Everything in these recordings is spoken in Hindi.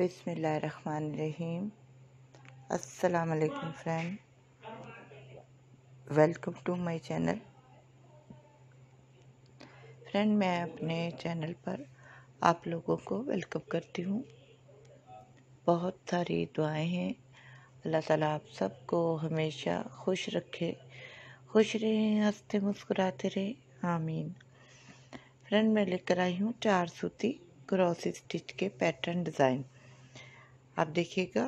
बिसमीम असलकम friend welcome to my channel friend मैं अपने चैनल पर आप लोगों को वेलकम करती हूँ बहुत सारी दुआएं हैं अल्लाह ताला आप सबको हमेशा खुश रखे खुश रहें हंसते मुस्कुराते रहें आमीन फ्रेंड मैं लेकर आई हूँ चार सूती क्रॉस स्टिच के पैटर्न डिज़ाइन आप देखिएगा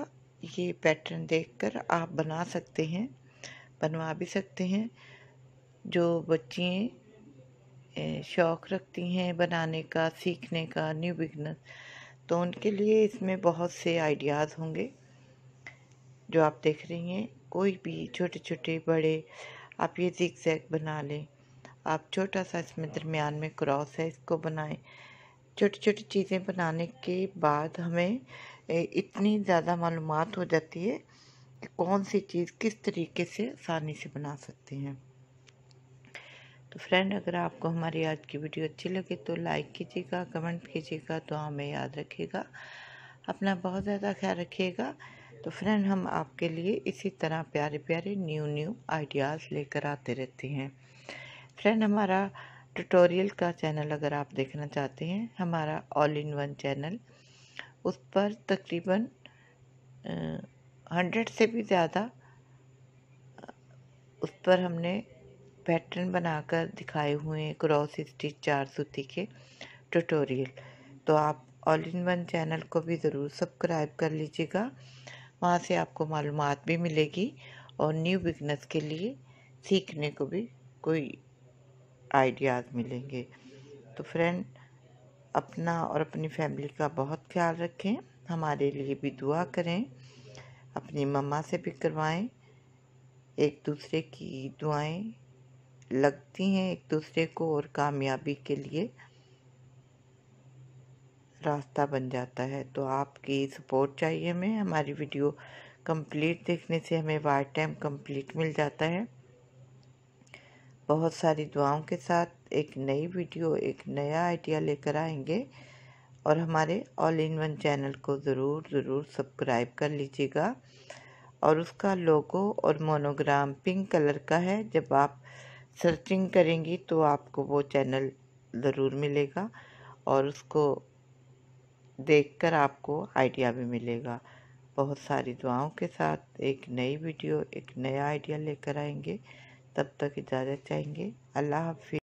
ये पैटर्न देखकर आप बना सकते हैं बनवा भी सकते हैं जो बच्चे शौक़ रखती हैं बनाने का सीखने का न्यू बिगनर तो उनके लिए इसमें बहुत से आइडियाज़ होंगे जो आप देख रही हैं कोई भी छोटे छोटे बड़े आप ये जिक जैक बना लें आप छोटा सा इसमें दरमियान में क्रॉस है इसको बनाएं छोटी छोटी चीज़ें बनाने के बाद हमें इतनी ज़्यादा मालूम हो जाती है कि कौन सी चीज़ किस तरीके से आसानी से बना सकते हैं तो फ्रेंड अगर आपको हमारी आज की वीडियो अच्छी लगे तो लाइक कीजिएगा कमेंट कीजिएगा तो हमें याद रखिएगा अपना बहुत ज़्यादा ख्याल रखिएगा तो फ्रेंड हम आपके लिए इसी तरह प्यारे प्यारे न्यू न्यू आइडियाज़ लेकर आते रहते हैं फ्रेंड हमारा ट्यूटोरियल का चैनल अगर आप देखना चाहते हैं हमारा ऑल इन वन चैनल उस पर तकरीबन हंड्रेड से भी ज़्यादा उस पर हमने पैटर्न बनाकर दिखाए हुए हैं क्रॉस स्टिच चार सूती के ट्यूटोरियल तो आप ऑल इन वन चैनल को भी ज़रूर सब्सक्राइब कर लीजिएगा वहाँ से आपको मालूम भी मिलेगी और न्यू बिजनेस के लिए सीखने को भी कोई आइडियाज़ मिलेंगे तो फ्रेंड अपना और अपनी फैमिली का बहुत ख्याल रखें हमारे लिए भी दुआ करें अपनी मम्मा से भी करवाएं एक दूसरे की दुआएं लगती हैं एक दूसरे को और कामयाबी के लिए रास्ता बन जाता है तो आपकी सपोर्ट चाहिए हमें हमारी वीडियो कंप्लीट देखने से हमें वार टाइम कंप्लीट मिल जाता है बहुत सारी दुआओं के साथ एक नई वीडियो एक नया आइडिया लेकर आएंगे और हमारे ऑल इन वन चैनल को ज़रूर ज़रूर सब्सक्राइब कर लीजिएगा और उसका लोगो और मोनोग्राम पिंक कलर का है जब आप सर्चिंग करेंगी तो आपको वो चैनल ज़रूर मिलेगा और उसको देखकर आपको आइडिया भी मिलेगा बहुत सारी दुआओं के साथ एक नई वीडियो एक नया आइडिया लेकर आएंगे तब तक इजाज़त चाहेंगे अल्लाह हाफि